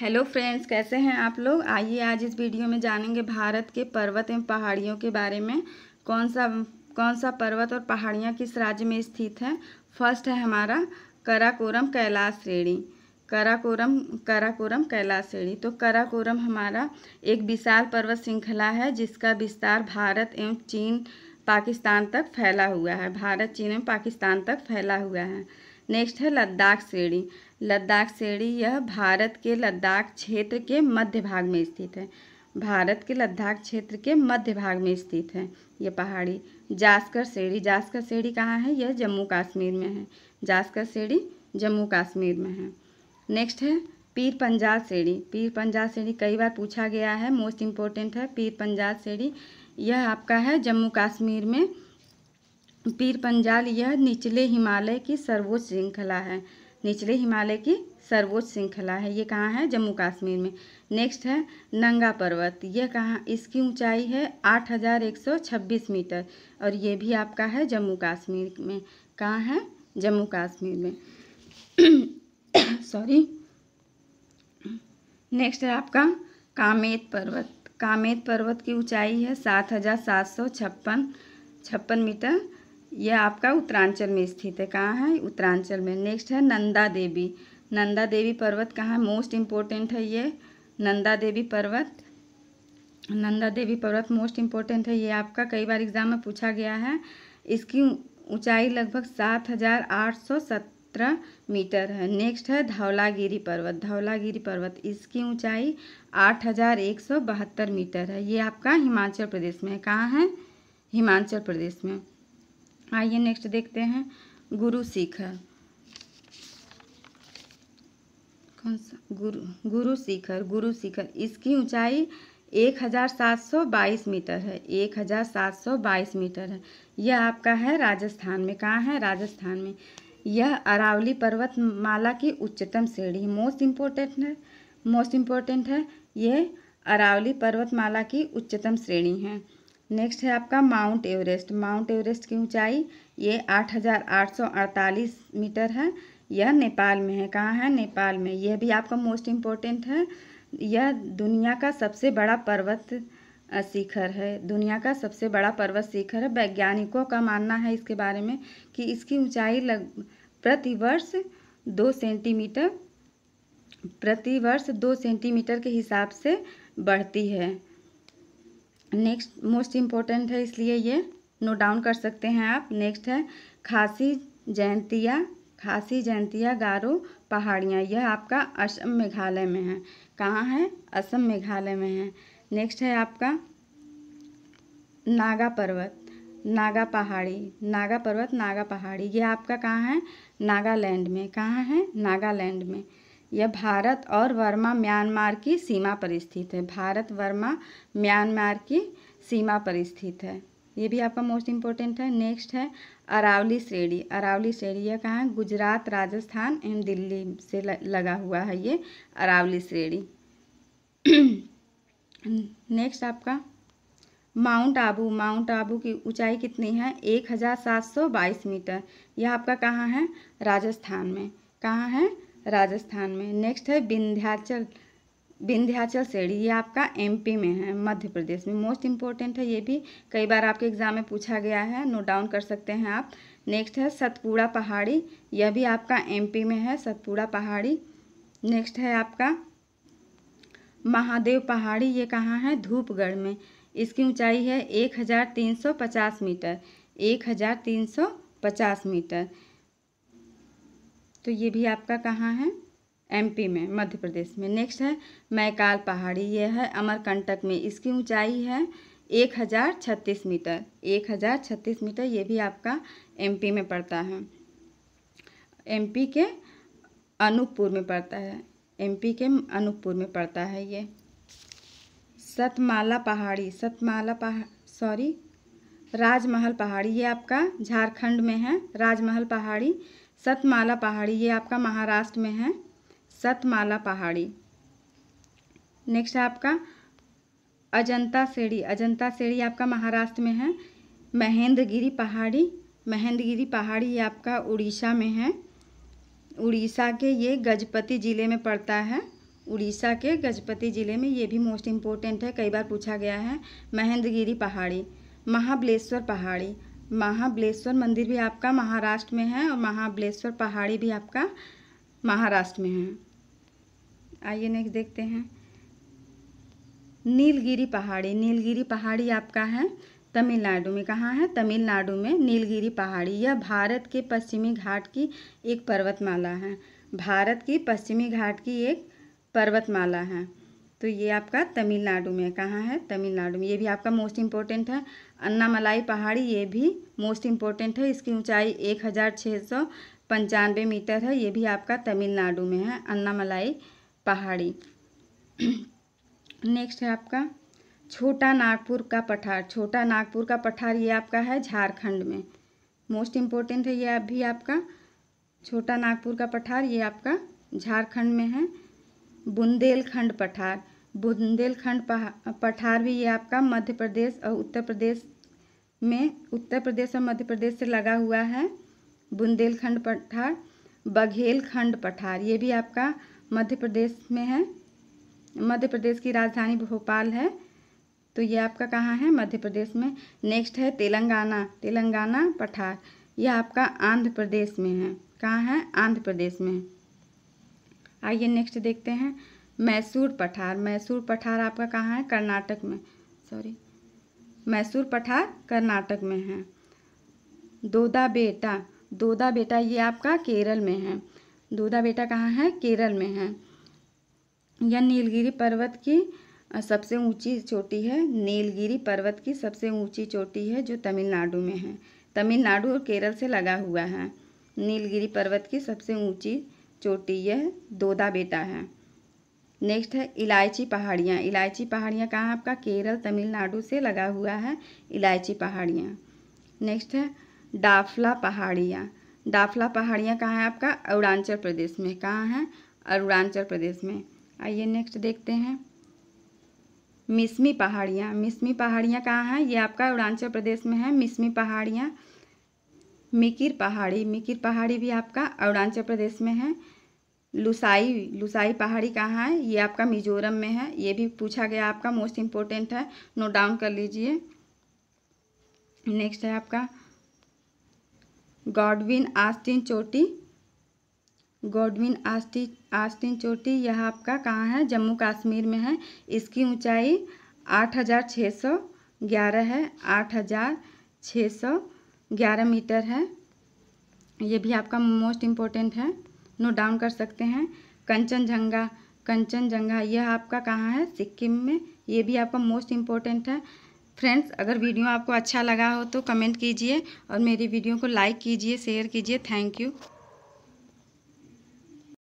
hello friends कैसे हैं आप लोग आइए आज इस वीडियो में जानेंगे भारत के पर्वत एवं पहाड़ियों के बारे में कौन सा कौन सा पर्वत और पहाड़ियाँ किस राज्य में स्थित है फर्स्ट है हमारा कराकोरम कैलाश श्रेणी कराकोरम कराकोरम कैलाश श्रेणी तो कराकोरम हमारा एक विशाल पर्वत श्रृंखला है जिसका विस्तार भारत एवं चीन पाकिस्तान तक फैला हुआ है भारत चीन एवं पाकिस्तान तक फैला हुआ है नेक्स्ट है लद्दाख श्रेणी लद्दाख श्रेणी यह भारत के लद्दाख क्षेत्र के मध्य भाग में स्थित है भारत के लद्दाख क्षेत्र के मध्य भाग में स्थित है यह पहाड़ी जास्कर श्रेणी जास्कर श्रेणी कहाँ है यह जम्मू कश्मीर में है जास्कर श्रेणी जम्मू कश्मीर में है नेक्स्ट है पीर पंजाब श्रेणी पीर पंजाब श्रेणी कई बार पूछा गया है मोस्ट इम्पोर्टेंट है पीर पंजाब श्रेणी यह आपका है जम्मू कश्मीर में पीर पंजाल यह निचले हिमालय की सर्वोच्च श्रृंखला है निचले हिमालय की सर्वोच्च श्रृंखला है ये कहाँ है जम्मू कश्मीर में नेक्स्ट है नंगा पर्वत यह कहाँ इसकी ऊंचाई है 8,126 मीटर और ये भी आपका है जम्मू कश्मीर में कहाँ है जम्मू कश्मीर में सॉरी नेक्स्ट है आपका कामेत पर्वत कामेत पर्वत की ऊंचाई है सात हज़ार सात सौ छप्पन छप्पन मीटर यह आपका उत्तरांचल में स्थित है कहाँ है उत्तरांचल में नेक्स्ट है नंदा देवी नंदा देवी पर्वत कहाँ है मोस्ट इम्पोर्टेंट है ये नंदा देवी पर्वत नंदा देवी पर्वत मोस्ट इम्पोर्टेंट है ये आपका कई बार एग्जाम में पूछा गया है इसकी ऊंचाई लगभग सात हज़ार आठ सौ सत्रह मीटर है नेक्स्ट है धौलागिरी पर्वत धौलागिरी पर्वत इसकी ऊंचाई आठ हज़ार एक सौ बहत्तर मीटर है ये आपका हिमाचल प्रदेश में है कहाँ है हिमाचल प्रदेश में आइए नेक्स्ट देखते हैं गुरु शिखर कौन सा गुरु गुरु शिखर गुरु शिखर इसकी ऊंचाई 1722 मीटर है 1722 मीटर है यह आपका है राजस्थान में कहाँ है राजस्थान में यह अरावली पर्वत माला की उच्चतम श्रेणी मोस्ट इम्पोर्टेंट है मोस्ट इम्पोर्टेंट है यह अरावली पर्वत माला की उच्चतम श्रेणी है नेक्स्ट है आपका माउंट एवरेस्ट माउंट एवरेस्ट की ऊंचाई ये 8,848 मीटर है यह नेपाल में है कहाँ है नेपाल में यह भी आपका मोस्ट इम्पोर्टेंट है यह दुनिया का सबसे बड़ा पर्वत शिखर है दुनिया का सबसे बड़ा पर्वत शिखर है वैज्ञानिकों का मानना है इसके बारे में कि इसकी ऊंचाई लग प्रतिवर्ष दो सेंटीमीटर प्रतिवर्ष दो सेंटीमीटर के हिसाब से बढ़ती है नेक्स्ट मोस्ट इम्पोर्टेंट है इसलिए ये नोट डाउन कर सकते हैं आप नेक्स्ट है खासी जयंतिया खासी जयंतिया गारो पहाड़ियाँ यह आपका असम मेघालय में है कहाँ है असम मेघालय में है नेक्स्ट है आपका नागा पर्वत नागा पहाड़ी नागा पर्वत नागा पहाड़ी यह आपका कहाँ है नागालैंड में कहाँ है नागालैंड में यह भारत और वर्मा म्यांमार की सीमा पर स्थित है भारत वर्मा म्यांमार की सीमा पर स्थित है ये भी आपका मोस्ट इम्पोर्टेंट है नेक्स्ट है अरावली श्रेणी अरावली श्रेणी यह कहाँ है गुजरात राजस्थान एवं दिल्ली से लगा हुआ है ये अरावली श्रेणी नेक्स्ट आपका माउंट आबू माउंट आबू की ऊंचाई कितनी है एक हज़ार सात सौ बाईस मीटर यह आपका कहाँ है राजस्थान में कहाँ है राजस्थान में नेक्स्ट है विंध्याचल विंध्याचल श्रेणी ये आपका एमपी में है मध्य प्रदेश में मोस्ट इम्पोर्टेंट है ये भी कई बार आपके एग्जाम में पूछा गया है नोट डाउन कर सकते हैं आप नेक्स्ट है सतपुड़ा पहाड़ी यह भी आपका एमपी में है सतपुड़ा पहाड़ी नेक्स्ट है आपका महादेव पहाड़ी ये कहाँ है धूपगढ़ में इसकी ऊंचाई है एक हज़ार तीन सौ पचास मीटर एक हज़ार तीन सौ पचास मीटर तो ये भी आपका कहाँ है एमपी में मध्य प्रदेश में नेक्स्ट है मैकाल पहाड़ी ये है अमरकंटक में इसकी ऊंचाई है एक हज़ार छत्तीस मीटर एक हज़ार छत्तीस मीटर ये भी आपका एमपी में पड़ता है एमपी के अनूपपुर में पड़ता है एमपी के अनूपपुर में पड़ता है ये सतमाला पहाड़ी सतमाला पहाड़ सॉरी राजमहल पहाड़ी ये आपका झारखंड में है राजमहल पहाड़ी सतमाला पहाड़ी ये आपका महाराष्ट्र में है सतमाला पहाड़ी नेक्स्ट है आपका अजंता सीढ़ी अजंता सीढ़ी आपका महाराष्ट्र में है महेंद्रगिरी पहाड़ी महेंद्रगिरी पहाड़ी ये आपका उड़ीसा में है उड़ीसा के ये गजपति ज़िले में पड़ता है उड़ीसा के गजपति ज़िले में ये भी मोस्ट इम्पोर्टेंट है कई बार पूछा गया है महेंद्रगिरी पहाड़ी महाबलेश्वर पहाड़ी महाबलेश्वर मंदिर भी आपका महाराष्ट्र में है और महाबलेश्वर पहाड़ी भी आपका महाराष्ट्र में है आइए नेक्स्ट देखते हैं नीलगिरी पहाड़ी नीलगिरी पहाड़ी आपका है तमिलनाडु में कहाँ है तमिलनाडु में नीलगिरी पहाड़ी यह भारत के पश्चिमी घाट की एक पर्वतमाला है भारत की पश्चिमी घाट की एक पर्वतमाला है तो ये आपका तमिलनाडु में कहाँ है तमिलनाडु में ये भी आपका मोस्ट इम्पोर्टेंट है अन्नामलाई पहाड़ी ये भी मोस्ट इम्पोर्टेंट है इसकी ऊंचाई एक हज़ार छः सौ पंचानवे मीटर है ये भी आपका तमिलनाडु में है अन्नामलाई पहाड़ी नेक्स्ट है आपका छोटा नागपुर का पठार छोटा नागपुर का पठार ये आपका है झारखंड में मोस्ट इम्पोर्टेंट है ये भी आपका छोटा नागपुर का पठार ये आपका झारखंड में है बुंदेलखंड पठार बुंदेलखंड पठार भी ये आपका मध्य प्रदेश और उत्तर प्रदेश में उत्तर प्रदेश और मध्य प्रदेश से लगा हुआ है बुंदेलखंड पठार बघेलखंड पठार ये भी आपका मध्य प्रदेश में है मध्य प्रदेश की राजधानी भोपाल है तो ये आपका कहाँ है मध्य प्रदेश में नेक्स्ट है तेलंगाना तेलंगाना पठार यह आपका आंध्र प्रदेश में है कहाँ है आंध्र प्रदेश में आइए नेक्स्ट देखते हैं मैसूर पठार मैसूर पठार आपका कहाँ है कर्नाटक में सॉरी मैसूर पठार कर्नाटक में है दोदा बेटा दोदा बेटा ये आपका केरल में है दोदा बेटा कहाँ है केरल में है यह नीलगिरी पर्वत की सबसे ऊंची चोटी है नीलगिरी पर्वत की सबसे ऊंची चोटी है जो तमिलनाडु में है तमिलनाडु और केरल से लगा हुआ है नीलगिरी पर्वत की सबसे ऊंची चोटी यह दोदा बेटा है नेक्स्ट है इलायची पहाड़ियाँ इलायची पहाड़ियाँ कहाँ आपका केरल तमिलनाडु से लगा हुआ है इलायची पहाड़ियाँ नेक्स्ट है डाफला पहाड़ियाँ डाफला पहाड़ियाँ कहाँ है आपका अरुणाचल प्रदेश में कहाँ है अरुणाचल प्रदेश में आइए नेक्स्ट देखते हैं मिसमी पहाड़ियाँ मिसमी पहाड़ियाँ कहाँ हैं ये आपका अरुणाचल प्रदेश में है मिसमी पहाड़ियाँ मिकिर पहाड़ी मिकिर पहाड़ी भी आपका अरुणाचल प्रदेश में है लुसाई लुसाई पहाड़ी कहाँ है ये आपका मिजोरम में है ये भी पूछा गया आपका मोस्ट इम्पोर्टेंट है नोट डाउन कर लीजिए नेक्स्ट है आपका गॉडविन आस्टिन चोटी गॉडविन आस्टी आस्टिन चोटी यह आपका कहाँ है जम्मू कश्मीर में है इसकी ऊंचाई आठ हज़ार छः सौ ग्यारह है आठ हज़ार छः सौ ग्यारह मीटर है ये भी आपका मोस्ट इम्पोर्टेंट है नो डाउन कर सकते हैं कंचनजंगा कंचनजंगा यह आपका कहाँ है सिक्किम में ये भी आपका मोस्ट इम्पोर्टेंट है फ्रेंड्स अगर वीडियो आपको अच्छा लगा हो तो कमेंट कीजिए और मेरी वीडियो को लाइक कीजिए शेयर कीजिए थैंक यू